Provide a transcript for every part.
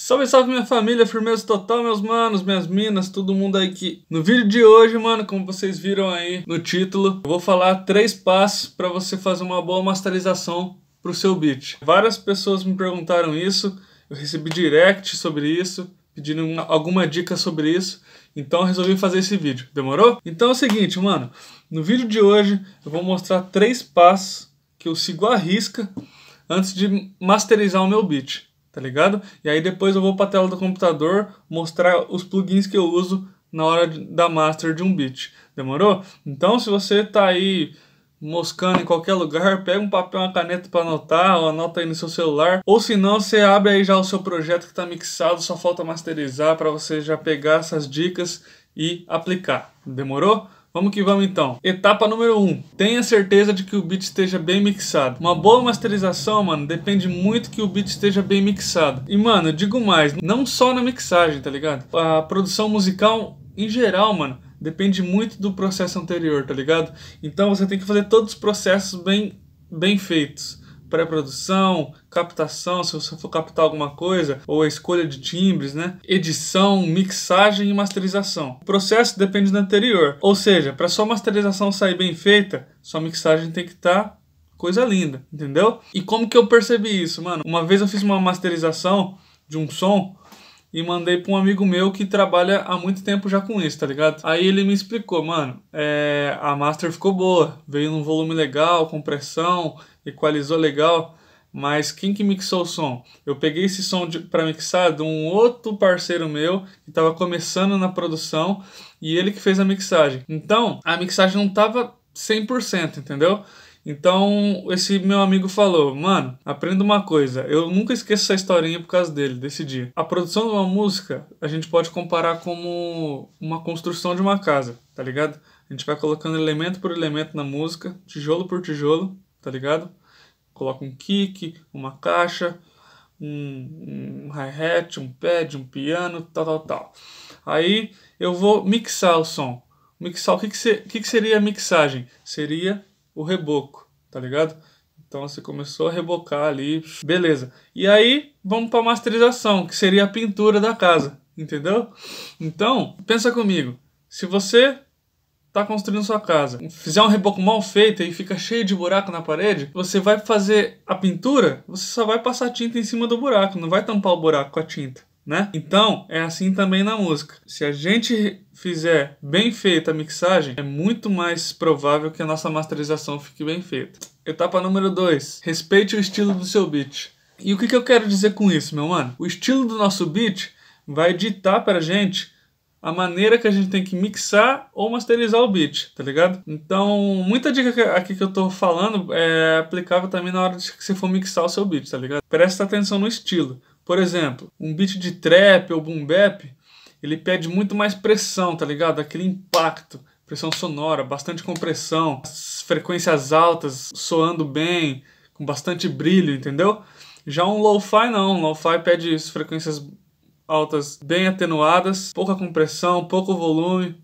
Salve, salve minha família, firmeza total, meus manos, minhas minas, todo mundo aí que No vídeo de hoje, mano, como vocês viram aí no título, eu vou falar três passos para você fazer uma boa masterização pro seu beat. Várias pessoas me perguntaram isso, eu recebi direct sobre isso, pedindo uma, alguma dica sobre isso, então resolvi fazer esse vídeo, demorou? Então é o seguinte, mano, no vídeo de hoje eu vou mostrar três passos que eu sigo à risca antes de masterizar o meu beat tá ligado? E aí depois eu vou para a tela do computador mostrar os plugins que eu uso na hora da master de um beat. Demorou? Então se você tá aí moscando em qualquer lugar, pega um papel, uma caneta para anotar, ou anota aí no seu celular, ou se não, você abre aí já o seu projeto que está mixado, só falta masterizar para você já pegar essas dicas e aplicar. Demorou? Vamos que vamos então. Etapa número 1. Um, tenha certeza de que o beat esteja bem mixado. Uma boa masterização, mano, depende muito que o beat esteja bem mixado. E, mano, digo mais, não só na mixagem, tá ligado? A produção musical, em geral, mano, depende muito do processo anterior, tá ligado? Então você tem que fazer todos os processos bem, bem feitos pré-produção, captação, se você for captar alguma coisa, ou a escolha de timbres, né? Edição, mixagem e masterização. O processo depende do anterior. Ou seja, para sua masterização sair bem feita, sua mixagem tem que estar tá coisa linda, entendeu? E como que eu percebi isso, mano? Uma vez eu fiz uma masterização de um som e mandei para um amigo meu que trabalha há muito tempo já com isso, tá ligado? Aí ele me explicou, mano, é, a master ficou boa, veio num volume legal, compressão, equalizou legal, mas quem que mixou o som? Eu peguei esse som para mixar de um outro parceiro meu que tava começando na produção e ele que fez a mixagem. Então, a mixagem não tava 100%, entendeu? Então, esse meu amigo falou: Mano, aprenda uma coisa. Eu nunca esqueço essa historinha por causa dele, desse dia. A produção de uma música a gente pode comparar como uma construção de uma casa, tá ligado? A gente vai colocando elemento por elemento na música, tijolo por tijolo, tá ligado? Coloca um kick, uma caixa, um, um hi-hat, um pad, um piano, tal, tal, tal. Aí eu vou mixar o som. Mixar, o que, que, ser que, que seria a mixagem? Seria o reboco, tá ligado? Então você começou a rebocar ali, beleza. E aí vamos para a masterização, que seria a pintura da casa, entendeu? Então, pensa comigo, se você tá construindo sua casa, fizer um reboco mal feito e fica cheio de buraco na parede, você vai fazer a pintura, você só vai passar tinta em cima do buraco, não vai tampar o buraco com a tinta né? Então, é assim também na música. Se a gente fizer bem feita a mixagem, é muito mais provável que a nossa masterização fique bem feita. Etapa número 2: respeite o estilo do seu beat. E o que, que eu quero dizer com isso, meu mano? O estilo do nosso beat vai ditar pra gente a maneira que a gente tem que mixar ou masterizar o beat, tá ligado? Então, muita dica aqui que eu tô falando é aplicável também na hora que você for mixar o seu beat, tá ligado? Presta atenção no estilo. Por exemplo, um beat de trap ou boom bap, ele pede muito mais pressão, tá ligado? Aquele impacto, pressão sonora, bastante compressão, frequências altas soando bem, com bastante brilho, entendeu? Já um lo-fi não, um lo-fi pede frequências altas bem atenuadas, pouca compressão, pouco volume,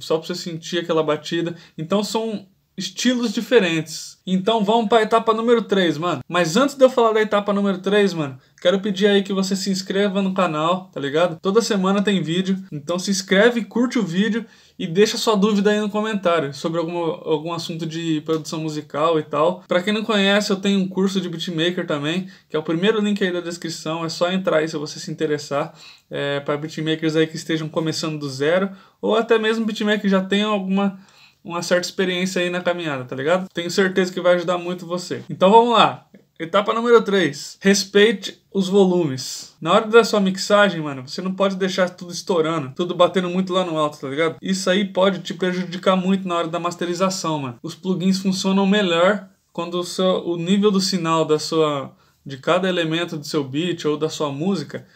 só para você sentir aquela batida. Então são estilos diferentes. Então vamos para a etapa número 3, mano. Mas antes de eu falar da etapa número 3, mano, quero pedir aí que você se inscreva no canal, tá ligado? Toda semana tem vídeo, então se inscreve, curte o vídeo e deixa sua dúvida aí no comentário sobre algum, algum assunto de produção musical e tal. Para quem não conhece, eu tenho um curso de beatmaker também, que é o primeiro link aí da descrição, é só entrar aí se você se interessar. É, para beatmakers aí que estejam começando do zero, ou até mesmo beatmakers que já tenham alguma uma certa experiência aí na caminhada, tá ligado? Tenho certeza que vai ajudar muito você. Então vamos lá. Etapa número 3. Respeite os volumes. Na hora da sua mixagem, mano, você não pode deixar tudo estourando, tudo batendo muito lá no alto, tá ligado? Isso aí pode te prejudicar muito na hora da masterização, mano. Os plugins funcionam melhor quando o, seu, o nível do sinal da sua de cada elemento do seu beat ou da sua música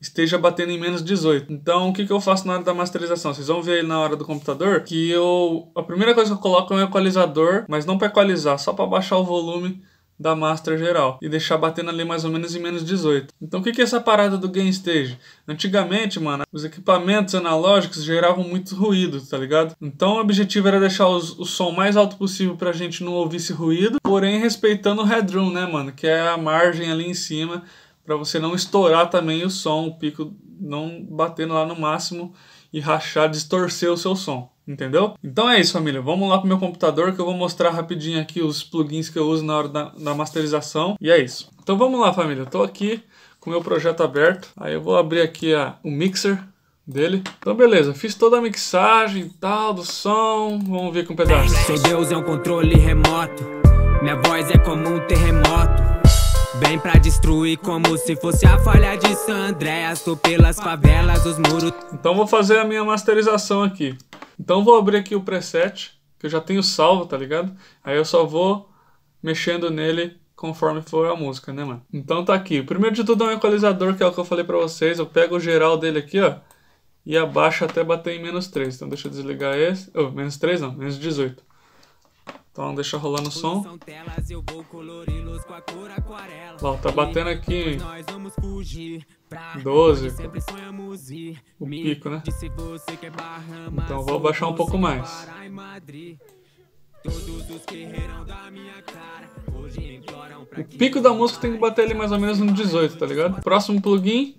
esteja batendo em menos 18. Então, o que, que eu faço na hora da masterização? Vocês vão ver aí na hora do computador que eu a primeira coisa que eu coloco é um equalizador, mas não para equalizar, só para baixar o volume da master geral e deixar batendo ali mais ou menos em menos 18. Então o que, que é essa parada do Game Stage? Antigamente, mano, os equipamentos analógicos geravam muito ruído, tá ligado? Então o objetivo era deixar os, o som mais alto possível pra gente não ouvir esse ruído, porém respeitando o headroom, né, mano? Que é a margem ali em cima para você não estourar também o som, o pico não batendo lá no máximo e rachar, distorcer o seu som, entendeu? Então é isso, família. Vamos lá pro meu computador que eu vou mostrar rapidinho aqui os plugins que eu uso na hora da, da masterização. E é isso. Então vamos lá, família. Eu tô aqui com o meu projeto aberto. Aí eu vou abrir aqui a, o mixer dele. Então beleza, fiz toda a mixagem e tal do som. Vamos ver com um pedaço. Seu Deus é um controle remoto. Minha voz é como um terremoto. Bem pra destruir como se fosse a falha de San Andreas Tô pelas favelas, os muros... Então vou fazer a minha masterização aqui. Então vou abrir aqui o preset, que eu já tenho salvo, tá ligado? Aí eu só vou mexendo nele conforme for a música, né, mano? Então tá aqui. Primeiro de tudo é um equalizador, que é o que eu falei pra vocês. Eu pego o geral dele aqui, ó. E abaixo até bater em menos 3. Então deixa eu desligar esse. Oh, menos 3 não, menos 18. Então deixa rolar no som. Ó, tá batendo aqui 12. O pico, né? É então vou baixar um pouco mais. O pico da música tem que bater ali mais ou menos no 18, tá ligado? Próximo plugin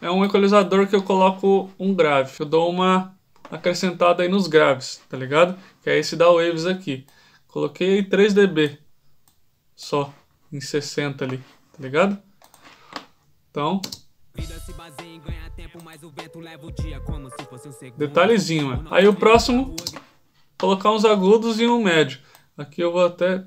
é um equalizador que eu coloco um grave. Eu dou uma acrescentada aí nos graves, tá ligado? Que é esse da Waves aqui. Coloquei 3 dB só em 60 ali, tá ligado? Então, detalhezinho, né? Aí o próximo, colocar uns agudos e um médio. Aqui eu vou até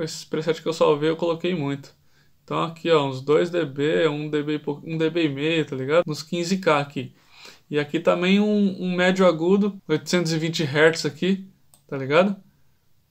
Esse preset que eu salvei eu coloquei muito. Então aqui ó, uns 2 dB, 1 dB, 1 dB e meio, tá ligado? Uns 15k aqui. E aqui também um, um médio agudo, 820 Hz aqui, tá ligado?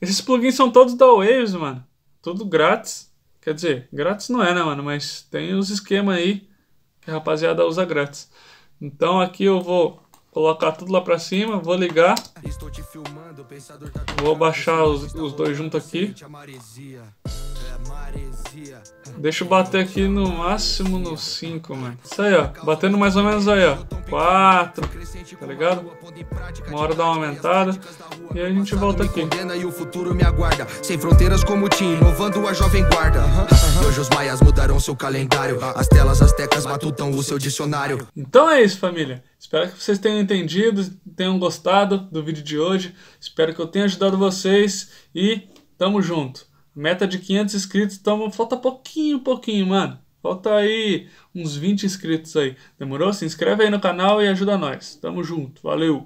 Esses plugins são todos da Waves, mano. Tudo grátis. Quer dizer, grátis não é, né, mano? Mas tem os esquemas aí que a rapaziada usa grátis. Então aqui eu vou colocar tudo lá pra cima, vou ligar. Tá vou baixar os, tá os dois juntos aqui. Deixa eu bater aqui no máximo no 5, mano. Isso aí, ó. Batendo mais ou menos aí, ó. 4. Tá ligado? Uma hora dá uma aumentada. E aí a gente volta aqui. E o futuro me aguarda. Sem fronteiras como Tim, inovando a jovem guarda. Hoje os maias mudaram seu calendário. As telas astecas matutam o seu dicionário. Então é isso, família. Espero que vocês tenham entendido, tenham gostado do vídeo de hoje. Espero que eu tenha ajudado vocês e tamo junto. Meta de 500 inscritos, então falta pouquinho, pouquinho, mano. Falta aí uns 20 inscritos aí. Demorou? Se inscreve aí no canal e ajuda nós. Tamo junto. Valeu!